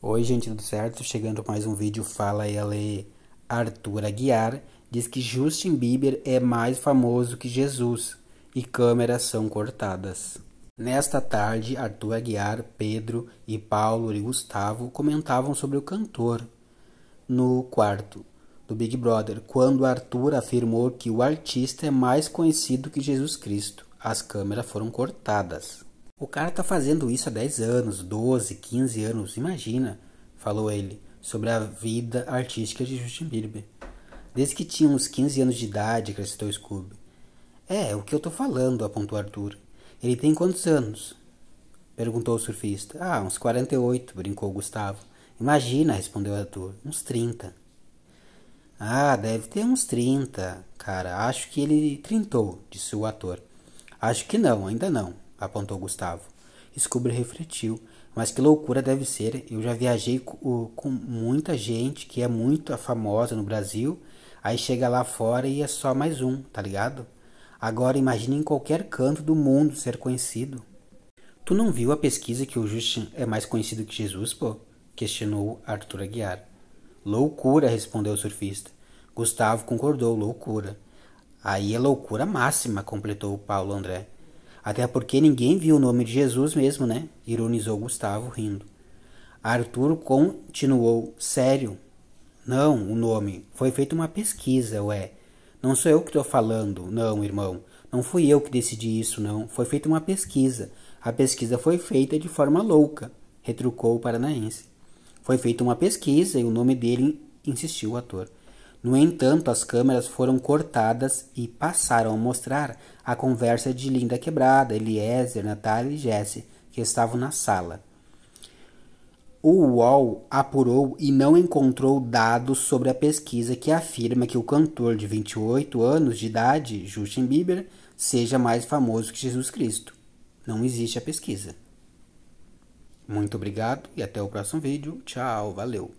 Oi, gente, tudo certo? Chegando mais um vídeo, fala ele Arthur Aguiar. Diz que Justin Bieber é mais famoso que Jesus e câmeras são cortadas. Nesta tarde, Arthur Aguiar, Pedro e Paulo e Gustavo comentavam sobre o cantor no quarto do Big Brother, quando Arthur afirmou que o artista é mais conhecido que Jesus Cristo. As câmeras foram cortadas. O cara tá fazendo isso há 10 anos, 12, 15 anos, imagina, falou ele, sobre a vida artística de Justin Bieber. Desde que tinha uns 15 anos de idade, acrescentou Scooby. É, o que eu tô falando, apontou Arthur. Ele tem quantos anos? Perguntou o surfista. Ah, uns 48, brincou Gustavo. Imagina, respondeu Arthur. Uns 30. Ah, deve ter uns 30, cara. Acho que ele trintou, disse o ator. Acho que não, ainda não, apontou Gustavo. Scooby refletiu. Mas que loucura deve ser. Eu já viajei com, com muita gente que é muito famosa no Brasil. Aí chega lá fora e é só mais um, tá ligado? Agora imagine em qualquer canto do mundo ser conhecido. Tu não viu a pesquisa que o Justin é mais conhecido que Jesus, pô? Questionou Arthur Aguiar. Loucura, respondeu o surfista. Gustavo concordou, loucura. Aí é loucura máxima, completou Paulo André. Até porque ninguém viu o nome de Jesus mesmo, né? Ironizou Gustavo, rindo. Arthur continuou sério. Não, o nome. Foi feita uma pesquisa, ué. Não sou eu que estou falando, não, irmão. Não fui eu que decidi isso, não. Foi feita uma pesquisa. A pesquisa foi feita de forma louca, retrucou o paranaense. Foi feita uma pesquisa e o nome dele, insistiu o ator. No entanto, as câmeras foram cortadas e passaram a mostrar a conversa de Linda Quebrada, Eliezer, Natália e Jesse, que estavam na sala. O UOL apurou e não encontrou dados sobre a pesquisa que afirma que o cantor de 28 anos de idade, Justin Bieber, seja mais famoso que Jesus Cristo. Não existe a pesquisa. Muito obrigado e até o próximo vídeo. Tchau, valeu!